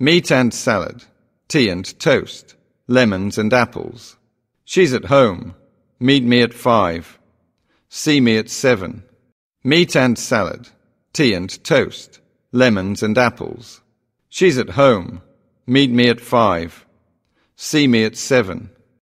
Meat and salad, tea and toast, lemons and apples. She's at home. Meet me at five. See me at seven. Meat and salad, tea and toast, lemons and apples. She's at home. Meet me at five. See me at seven.